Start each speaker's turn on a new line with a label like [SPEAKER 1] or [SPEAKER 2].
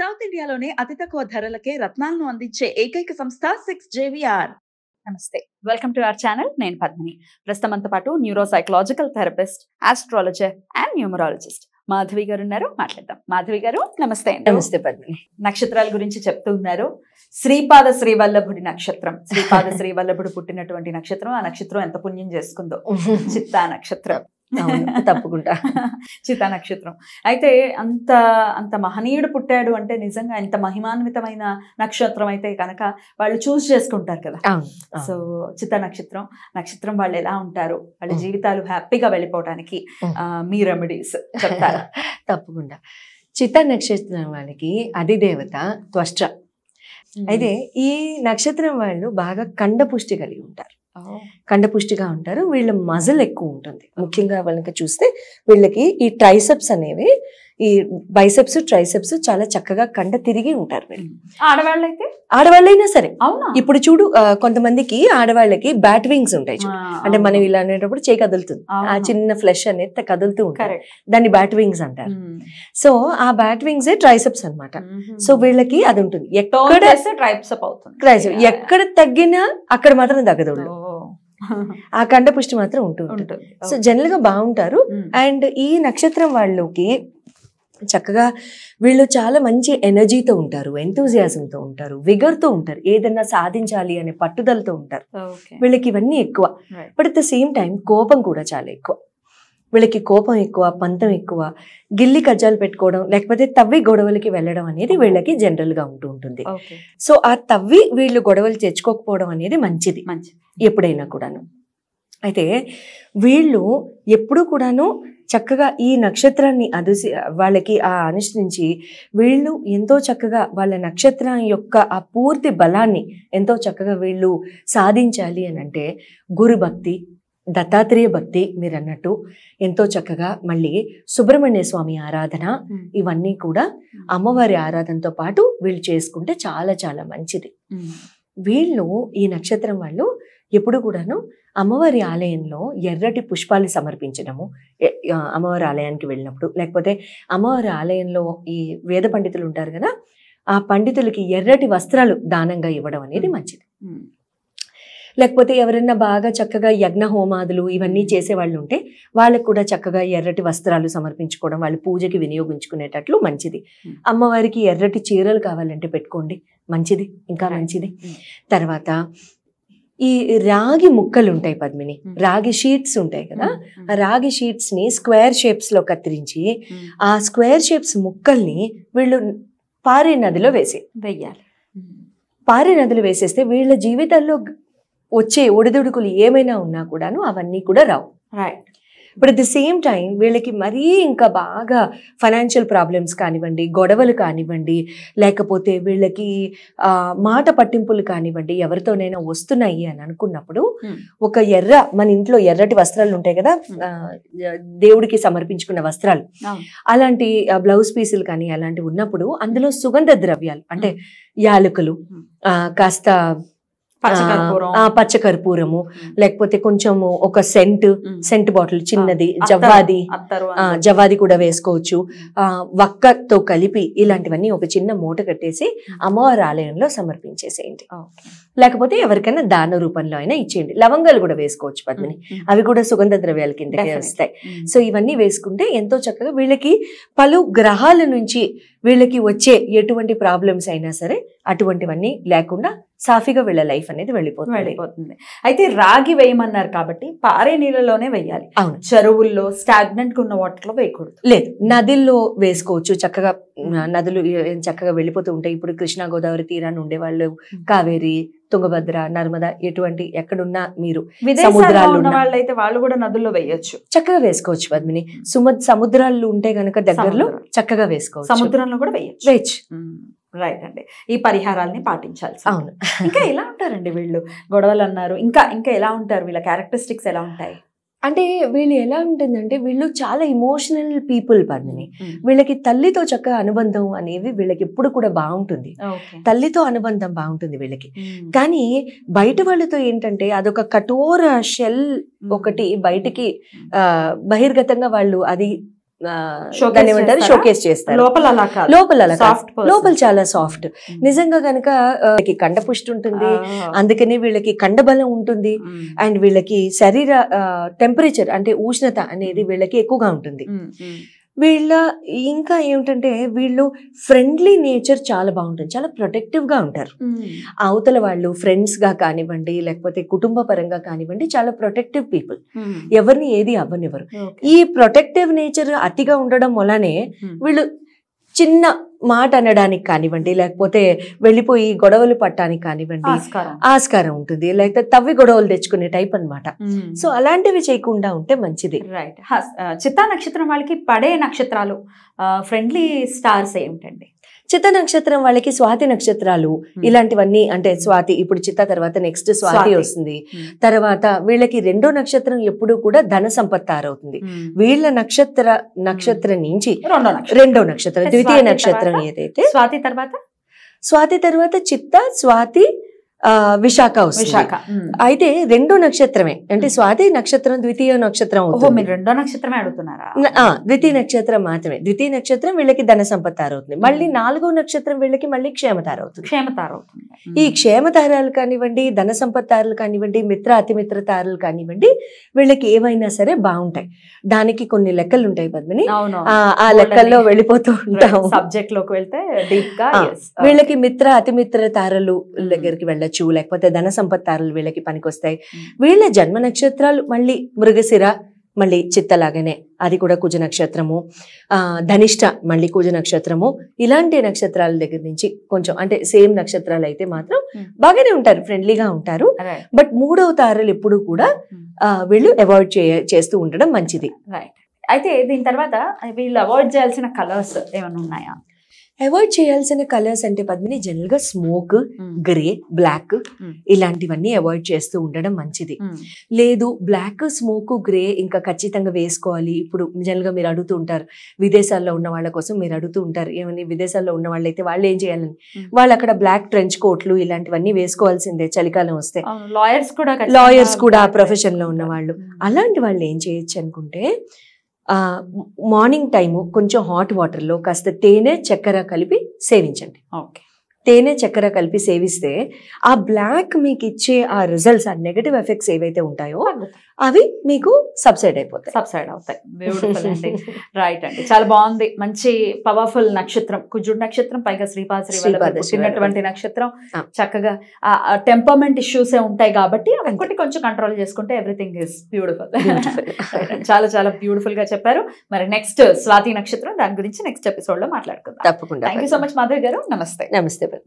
[SPEAKER 1] South ఇండియాలోనే అతి తక్కువ ధరలకే రత్నాలను అందించే ఏకైక సంస్థ సిక్స్ జేవిఆర్ నమస్తే వెల్కమ్ టు అవర్ ఛానల్ నేను పద్మిని ప్రస్తుతం పాటు neuro psychological therapist astrologer and numerologist Madhavi garu ఉన్నారు మాట్లాడదాం మాధవి గారు నమస్తే నమస్తే పద్మిని నక్షత్రాల గురించి చెప్తూ ఉన్నారు శ్రీపాద శ్రీవల్లభుడి నక్షత్రం శ్రీపాద శ్రీవల్లభుడు పుట్టినటువంటి నక్షత్రం ఆ నక్షత్రం ఎంత పుణ్యం చేసుకుందో చిత్తా నక్షత్రం తప్పకుండా చితా నక్షత్రం అయితే అంత అంత మహనీయుడు పుట్టాడు అంటే నిజంగా ఇంత మహిమాన్వితమైన నక్షత్రం అయితే కనుక వాళ్ళు చూస్ చేసుకుంటారు కదా సో చిత్త నక్షత్రం నక్షత్రం వాళ్ళు ఎలా ఉంటారు వాళ్ళ జీవితాలు హ్యాపీగా వెళ్ళిపోవడానికి మీ రెమెడీస్
[SPEAKER 2] తప్పకుండా చిత్త నక్షత్రం వాళ్ళకి అధిదేవత త్వష్ట అయితే ఈ నక్షత్రం వాళ్ళు బాగా కండపుష్టి కలిగి ఉంటారు కండపుష్టిగా ఉంటారు వీళ్ళ మజిల్ ఎక్కువ ఉంటుంది ముఖ్యంగా వాళ్ళకి చూస్తే వీళ్ళకి ఈ ట్రైసెప్స్ అనేవి ఈ బైసెప్స్ ట్రైసెప్స్ చాలా చక్కగా కండ తిరిగి ఉంటారు వీళ్ళు ఆడవాళ్ళైతే ఆడవాళ్ళైనా సరే ఇప్పుడు చూడు కొంతమందికి ఆడవాళ్ళకి బ్యాట్ వింగ్స్ ఉంటాయి చూడు అంటే మనం ఇలా అనేటప్పుడు చేయి కదులుతుంది ఆ చిన్న ఫ్లెష్ అనేది కదులుతూ ఉంటారు దాన్ని బ్యాట్ వింగ్స్ అంటారు సో ఆ బ్యాట్ వింగ్స్ ట్రైసెప్స్ అనమాట సో వీళ్ళకి అది ఉంటుంది ఎక్కడ ట్రైసెప్ ఎక్కడ తగ్గినా అక్కడ మాత్రం తగ్గదు ఆ కండ పుష్టి మాత్రం ఉంటుంది సో జనరల్ గా బాగుంటారు అండ్ hmm. ఈ నక్షత్రం వాళ్ళకి చక్కగా వీళ్ళు చాలా మంచి ఎనర్జీతో ఉంటారు ఎంతూజియాజంతో ఉంటారు విగర్తో ఉంటారు ఏదన్నా సాధించాలి అనే పట్టుదలతో ఉంటారు వీళ్ళకి ఇవన్నీ ఎక్కువ but at the same time కోపం కూడా చాలా ఎక్కువ వీళ్ళకి కోపం ఎక్కువ పంతం ఎక్కువ గిల్లి కజ్జాలు పెట్టుకోవడం లేకపోతే తవ్వి గొడవలకి వెళ్ళడం అనేది వీళ్ళకి జనరల్గా ఉంటూ ఉంటుంది సో ఆ తవ్వి వీళ్ళు గొడవలు తెచ్చుకోకపోవడం అనేది మంచిది మంచిది ఎప్పుడైనా కూడాను అయితే వీళ్ళు ఎప్పుడూ కూడాను చక్కగా ఈ నక్షత్రాన్ని అదుసి వాళ్ళకి ఆ అనుసరించి వీళ్ళు ఎంతో చక్కగా వాళ్ళ నక్షత్రం యొక్క ఆ పూర్తి బలాన్ని ఎంతో చక్కగా వీళ్ళు సాధించాలి అని అంటే గురు భక్తి దత్తాత్రేయ భక్తి మీరు అన్నట్టు ఎంతో చక్కగా మళ్ళీ సుబ్రహ్మణ్య స్వామి ఆరాధన ఇవన్నీ కూడా అమ్మవారి ఆరాధనతో పాటు వీళ్ళు చేసుకుంటే చాలా చాలా మంచిది వీళ్ళు ఈ నక్షత్రం వాళ్ళు ఎప్పుడు కూడాను అమ్మవారి ఆలయంలో ఎర్రటి పుష్పాలు సమర్పించడము అమ్మవారి ఆలయానికి వెళ్ళినప్పుడు లేకపోతే అమ్మవారి ఆలయంలో ఈ వేద పండితులు ఉంటారు కదా ఆ పండితులకి ఎర్రటి వస్త్రాలు దానంగా ఇవ్వడం అనేది మంచిది లేకపోతే ఎవరైనా బాగా చక్కగా యజ్ఞ హోమాదులు ఇవన్నీ చేసేవాళ్ళు ఉంటే వాళ్ళకు కూడా చక్కగా ఎర్రటి వస్త్రాలు సమర్పించుకోవడం వాళ్ళు పూజకి వినియోగించుకునేటట్లు మంచిది అమ్మవారికి ఎర్రటి చీరలు కావాలంటే పెట్టుకోండి మంచిది ఇంకా మంచిది తర్వాత ఈ రాగి ముక్కలు ఉంటాయి పద్మిని రాగి షీట్స్ ఉంటాయి కదా ఆ రాగి షీట్స్ ని స్క్వేర్ షేప్స్ లో కత్తిరించి ఆ స్క్వేర్ షేప్స్ ముక్కల్ని వీళ్ళు పారే నదిలో వేసే వెయ్యాలి పారే నదిలో వేసేస్తే వీళ్ళ జీవితాల్లో వచ్చే ఒడిదుడుకులు ఏమైనా ఉన్నా కూడాను అవన్నీ కూడా రావు right but at the same time వీళ్ళకి మరీ ఇంకా బాగా ఫైనాన్షియల్ ప్రాబ్లమ్స్ కానివ్వండి గొడవలు కానివ్వండి లేకపోతే వీళ్ళకి మాట పట్టింపులు కానివ్వండి ఎవరితోనైనా వస్తున్నాయి అని అనుకున్నప్పుడు hmm. ఒక ఎర్ర మన ఇంట్లో ఎర్రటి వస్త్రాలు ఉంటాయి కదా hmm. దేవుడికి సమర్పించుకున్న వస్త్రాలు అలాంటి బ్లౌజ్ పీసులు కానీ అలాంటివి ఉన్నప్పుడు అందులో సుగంధ ద్రవ్యాలు అంటే hmm. యాలకులు కాస్త పచ్చకర్పూరము లేకపోతే కొంచెం ఒక సెంట్ సెంట్ బాటిల్ చిన్నది జవాది జవాది కూడా వేసుకోవచ్చు వక్కతో కలిపి ఇలాంటివన్నీ ఒక చిన్న మూట కట్టేసి అమ్మవారి ఆలయంలో సమర్పించేసేయండి లేకపోతే ఎవరికైనా దాన రూపంలో అయినా ఇచ్చేయండి లవంగాలు కూడా వేసుకోవచ్చు పద్మిని అవి కూడా సుగంధ ద్రవ్యాల కిందకే వస్తాయి సో ఇవన్నీ వేసుకుంటే ఎంతో చక్కగా వీళ్ళకి పలు గ్రహాల నుంచి వీళ్ళకి వచ్చే ఎటువంటి ప్రాబ్లమ్స్ అయినా సరే అటువంటివన్నీ లేకుండా సాఫీగా వీళ్ళ లైఫ్ అనేది వెళ్ళిపోతుంది వెళ్ళిపోతుంది అయితే రాగి
[SPEAKER 1] వేయమన్నారు కాబట్టి పారే నీళ్ళలోనే వేయాలి అవును చెరువుల్లో స్టాగ్నెంట్ ఉన్న వాటర్లో వేయకూడదు
[SPEAKER 2] లేదు నదుల్లో వేసుకోవచ్చు చక్కగా నదులు చక్కగా వెళ్ళిపోతూ ఉంటాయి ఇప్పుడు కృష్ణా గోదావరి తీరాన్ని ఉండేవాళ్ళు కావేరి తుంగభద్ర నర్మద ఎటువంటి ఎక్కడున్నా మీరు సముద్రాలు
[SPEAKER 1] అయితే వాళ్ళు కూడా నదుల్లో వేయచ్చు
[SPEAKER 2] చక్కగా వేసుకోవచ్చు పద్మిని సుమ సముద్రాలు ఉంటే గనక దగ్గరలో చక్కగా వేసుకోవచ్చు సముద్రంలో కూడా వేయచ్చు వేయచ్చు
[SPEAKER 1] రైట్ అండి ఈ పరిహారాలని పాటించాల్సి అవును ఇంకా ఎలా ఉంటారండి వీళ్ళు గొడవలు అన్నారు ఇంకా ఇంకా ఎలా ఉంటారు వీళ్ళ క్యారెక్టరిస్టిక్స్ ఎలా ఉంటాయి
[SPEAKER 2] అంటే వీళ్ళు ఎలా ఉంటుందంటే వీళ్ళు చాలా ఇమోషనల్ పీపుల్ పర్ణిని వీళ్ళకి తల్లితో చక్కగా అనుబంధం అనేవి వీళ్ళకి ఎప్పుడు కూడా బాగుంటుంది తల్లితో అనుబంధం బాగుంటుంది వీళ్ళకి కానీ బయట వాళ్ళతో ఏంటంటే అదొక కఠోర షెల్ ఒకటి బయటికి బహిర్గతంగా వాళ్ళు అది దాన్ని షోకేస్ చేస్తారు లోపల లోపల చాలా సాఫ్ట్ hmm. నిజంగా కనుక వీళ్ళకి పుష్టి ఉంటుంది అందుకని వీళ్ళకి కండబలం ఉంటుంది hmm. అండ్ వీళ్ళకి శరీర టెంపరేచర్ అంటే ఉష్ణత అనేది hmm. వీళ్ళకి ఎక్కువగా ఉంటుంది వీళ్ళ ఇంకా ఏమిటంటే వీళ్ళు ఫ్రెండ్లీ నేచర్ చాలా బాగుంటుంది చాలా ప్రొటెక్టివ్గా ఉంటారు అవతల వాళ్ళు ఫ్రెండ్స్గా కానివ్వండి లేకపోతే కుటుంబ పరంగా కానివ్వండి చాలా ప్రొటెక్టివ్ పీపుల్ ఎవరిని ఏది అవ్వనివ్వరు ఈ ప్రొటెక్టివ్ నేచర్ అతిగా ఉండడం వల్లనే వీళ్ళు చిన్న మాట అనడానికి కానివ్వండి లేకపోతే వెళ్ళిపోయి గొడవలు పట్టడానికి కానివ్వండి ఆస్కారం ఉంటుంది లేకపోతే తవ్వి గొడవలు తెచ్చుకునే టైప్ అనమాట సో అలాంటివి చేయకుండా ఉంటే మంచిది రైట్ చిత్తా నక్షత్రం వాళ్ళకి పడే
[SPEAKER 1] నక్షత్రాలు ఫ్రెండ్లీ స్టార్స్ ఏమిటండి
[SPEAKER 2] చిత్త నక్షత్రం వాళ్ళకి స్వాతి నక్షత్రాలు ఇలాంటివన్నీ అంటే స్వాతి ఇప్పుడు చిత్త తర్వాత నెక్స్ట్ స్వాతి వస్తుంది తర్వాత వీళ్ళకి రెండో నక్షత్రం ఎప్పుడు కూడా ధన సంపత్ అవుతుంది వీళ్ళ నక్షత్ర నక్షత్రం నుంచి రెండో నక్షత్రం ద్వితీయ నక్షత్రం ఏదైతే స్వాతి తర్వాత స్వాతి తర్వాత చిత్త స్వాతి విశాఖ వస్తుంది అయితే రెండో నక్షత్రమే అంటే స్వాతి నక్షత్రం ద్వితీయ నక్షత్రం మీరు రెండో నక్షత్రమే అడుగుతున్నారా ద్వితీయ నక్షత్రం మాత్రమే ద్వితీయ నక్షత్రం వీళ్ళకి ధన సంపత్తారవుతుంది మళ్ళీ నాలుగో నక్షత్రం వీళ్ళకి మళ్ళీ క్షేమతారవుతుంది క్షేమతారవుతుంది ఈ క్షేమ తారాలు కానివ్వండి ధన సంపత్ తారాలు కానివ్వండి మిత్ర అతిమిత్ర తారాలు కానివ్వండి వీళ్ళకి ఏమైనా సరే బాగుంటాయి దానికి కొన్ని లెక్కలు ఉంటాయి పద్మిని ఆ లెక్కల్లో వెళ్ళిపోతూ
[SPEAKER 1] ఉంటాం సబ్జెక్ట్ లోకి వెళ్తే వీళ్ళకి
[SPEAKER 2] మిత్ర అతిమిత్ర తారలు దగ్గరికి వెళ్ళొచ్చు లేకపోతే ధన సంపత్ తారలు వీళ్ళకి పనికొస్తాయి వీళ్ళ జన్మ నక్షత్రాలు మళ్ళీ మృగశిర మళ్ళీ చిత్తలాగానే అది కూడా కుజ నక్షత్రము ధనిష్ట మళ్ళీ కుజ నక్షత్రము ఇలాంటి నక్షత్రాల దగ్గర నుంచి కొంచెం అంటే సేమ్ నక్షత్రాలు అయితే మాత్రం hmm. బాగానే ఉంటారు ఫ్రెండ్లీగా ఉంటారు బట్ మూడవ తారలు ఎప్పుడు కూడా hmm. వీళ్ళు అవాయిడ్ చేస్తూ ఉండడం మంచిది
[SPEAKER 1] రైట్ అయితే దీని తర్వాత వీళ్ళు అవాయిడ్ చేయాల్సిన కలర్స్ ఏమైనా ఉన్నాయా
[SPEAKER 2] అవాయిడ్ చేయాల్సిన కలర్స్ అంటే పద్మిని జనరల్ గా స్మోక్ గ్రే బ్లాక్ ఇలాంటివన్నీ అవాయిడ్ చేస్తూ ఉండడం మంచిది hmm. లేదు బ్లాక్ స్మోక్ గ్రే ఇంకా ఖచ్చితంగా వేసుకోవాలి ఇప్పుడు జనరల్ గా మీరు అడుగుతూ ఉంటారు విదేశాల్లో ఉన్న వాళ్ళ కోసం మీరు అడుగుతూ ఉంటారు ఏమని విదేశాల్లో ఉన్న వాళ్ళైతే వాళ్ళు ఏం చేయాలని hmm. వాళ్ళు అక్కడ బ్లాక్ ట్రెంచ్ కోట్లు ఇలాంటివన్నీ వేసుకోవాల్సిందే చలికాలం వస్తే
[SPEAKER 1] లాయర్స్ కూడా లాయర్స్ కూడా
[SPEAKER 2] ప్రొఫెషన్ లో ఉన్న వాళ్ళు hmm. అలాంటి వాళ్ళు ఏం చేయొచ్చు అనుకుంటే మార్నింగ్ టైము కొంచెం హాట్ వాటర్లో కాస్త తేనె చక్కెర కలిపి సేవించండి ఓకే తేనె చక్కెర కలిపి సేవిస్తే ఆ బ్లాక్ మీకు ఇచ్చే ఆ రిజల్ట్స్ ఆ నెగటివ్ ఎఫెక్ట్స్ ఏవైతే ఉంటాయో అవి మీకు సబ్సైడ్ అయిపోతాయి సబ్సైడ్ అవుతాయి బ్యూటిఫుల్
[SPEAKER 1] రైట్ అండి చాలా బాగుంది మంచి పవర్ఫుల్ నక్షత్రం కుజుడు నక్షత్రం పైగా శ్రీపాద పుట్టినటువంటి నక్షత్రం చక్కగా టెంపర్మెంట్ ఇష్యూసే ఉంటాయి కాబట్టి ఇంకోటి కొంచెం కంట్రోల్ చేసుకుంటే ఎవ్రీథింగ్ ఇస్ బ్యూటిఫుల్ చాలా చాలా బ్యూటిఫుల్ గా చెప్పారు మరి నెక్స్ట్ స్వాతి నక్షత్రం దాని గురించి నెక్స్ట్ ఎపిసోడ్ లో మాట్లాడుకుందాం thank thank so much Madhavi garu నమస్తే నమస్తే